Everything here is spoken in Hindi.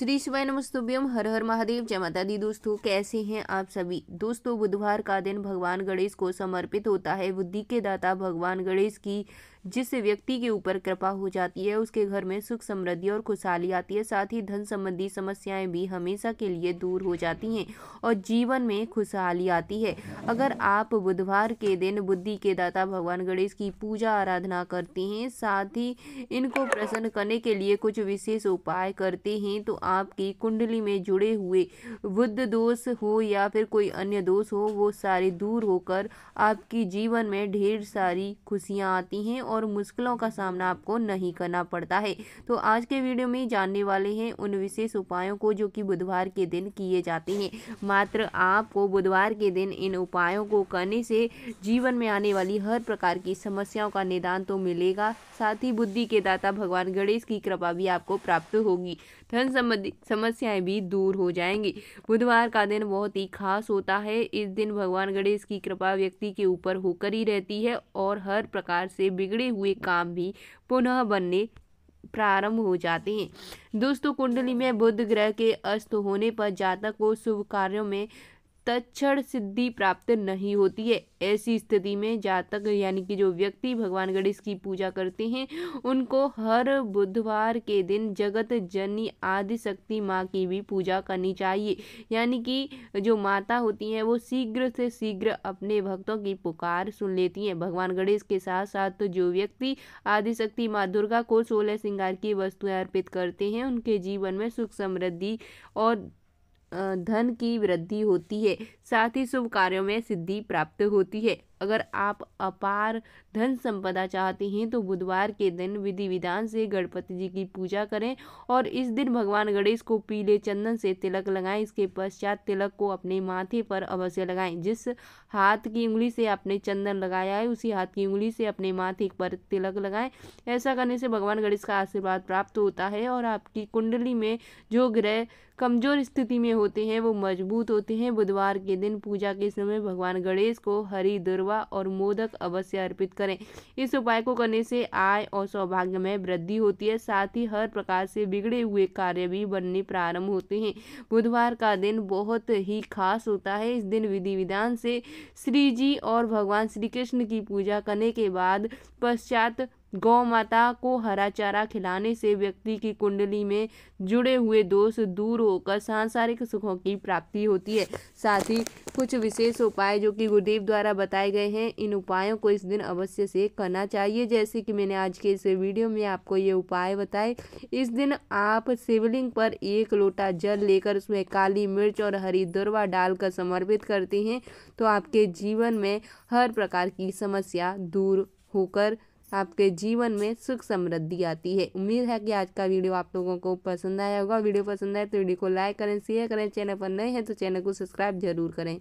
श्री शिवाय नमस्तुभ्यम हर हर महादेव जय माता दी दोस्तों कैसे हैं आप सभी दोस्तों बुधवार का दिन भगवान गणेश को समर्पित होता है बुद्धि के दाता भगवान गणेश की जिस व्यक्ति के ऊपर कृपा हो जाती है उसके घर में सुख समृद्धि और खुशहाली आती है साथ ही धन संबंधी समस्याएं भी हमेशा के लिए दूर हो जाती हैं और जीवन में खुशहाली आती है अगर आप बुधवार के दिन बुद्धि के दाता भगवान गणेश की पूजा आराधना करते हैं साथ ही इनको प्रसन्न करने के लिए कुछ विशेष उपाय करते हैं तो आपकी कुंडली में जुड़े हुए बुद्ध दोष हो या फिर कोई अन्य दोष हो वो सारे दूर होकर आपकी जीवन में ढेर सारी खुशियाँ आती हैं और मुश्किलों का सामना आपको नहीं करना पड़ता है तो आज के वीडियो में जानने वाले हैं उन विशेष उपायों को जो कि बुधवार के दिन किए जाते हैं मात्र आपको बुधवार के दिन इन उपायों को करने से जीवन में आने वाली हर प्रकार की समस्याओं का निदान तो मिलेगा साथ ही बुद्धि के दाता भगवान गणेश की कृपा भी आपको प्राप्त होगी धन संबंधी समस्याएं भी दूर हो जाएंगी बुधवार का दिन बहुत ही खास होता है इस दिन भगवान गणेश की कृपा व्यक्ति के ऊपर होकर ही रहती है और हर प्रकार से बिगड़ी बिगड़े हुए काम भी पुनः बनने प्रारंभ हो जाते हैं दोस्तों कुंडली में बुध ग्रह के अस्त होने पर जातक को शुभ कार्यों में तक्षण सिद्धि प्राप्त नहीं होती है ऐसी स्थिति में जातक यानी कि जो व्यक्ति भगवान गणेश की पूजा करते हैं उनको हर बुधवार के दिन जगत जननी आदि शक्ति माँ की भी पूजा करनी चाहिए यानी कि जो माता होती हैं वो शीघ्र से शीघ्र अपने भक्तों की पुकार सुन लेती हैं भगवान गणेश के साथ साथ तो जो व्यक्ति आदि शक्ति माँ दुर्गा को सोलह श्रृंगार की वस्तुएं अर्पित करते हैं उनके जीवन में सुख समृद्धि और धन की वृद्धि होती है साथ ही शुभ कार्यों में सिद्धि प्राप्त होती है अगर आप अपार धन संपदा चाहते हैं तो बुधवार के दिन विधि विधान से गणपति जी की पूजा करें और इस दिन भगवान गणेश को पीले चंदन से तिलक लगाएं इसके पश्चात तिलक को अपने माथे पर अवश्य लगाएं जिस हाथ की उंगली से आपने चंदन लगाया है उसी हाथ की उंगली से अपने माथे पर तिलक लगाएं ऐसा करने से भगवान गणेश का आशीर्वाद प्राप्त होता है और आपकी कुंडली में जो ग्रह कमजोर स्थिति में होते हैं वो मजबूत होते हैं बुधवार के दिन पूजा के समय भगवान गणेश को हरी दुर्वा हलवा और मोदक अवश्य अर्पित करें इस उपाय को करने से आय और सौभाग्य में वृद्धि होती है साथ ही हर प्रकार से बिगड़े हुए कार्य भी बनने प्रारंभ होते हैं बुधवार का दिन बहुत ही खास होता है इस दिन विधि विधान से श्री जी और भगवान श्री कृष्ण की पूजा करने के बाद पश्चात गौ माता को हरा चारा खिलाने से व्यक्ति की कुंडली में जुड़े हुए दोष दूर होकर सांसारिक सुखों की प्राप्ति होती है साथ ही कुछ विशेष उपाय जो कि गुरुदेव द्वारा बताए गए हैं इन उपायों को इस दिन अवश्य से करना चाहिए जैसे कि मैंने आज के इस वीडियो में आपको ये उपाय बताए इस दिन आप शिवलिंग पर एक लोटा जल लेकर उसमें काली मिर्च और हरी दुर्वा डालकर समर्पित करते हैं तो आपके जीवन में हर प्रकार की समस्या दूर होकर आपके जीवन में सुख समृद्धि आती है उम्मीद है कि आज का वीडियो आप लोगों को पसंद आया होगा वीडियो पसंद आए तो वीडियो को लाइक करें शेयर करें चैनल पर नए हैं तो चैनल को सब्सक्राइब जरूर करें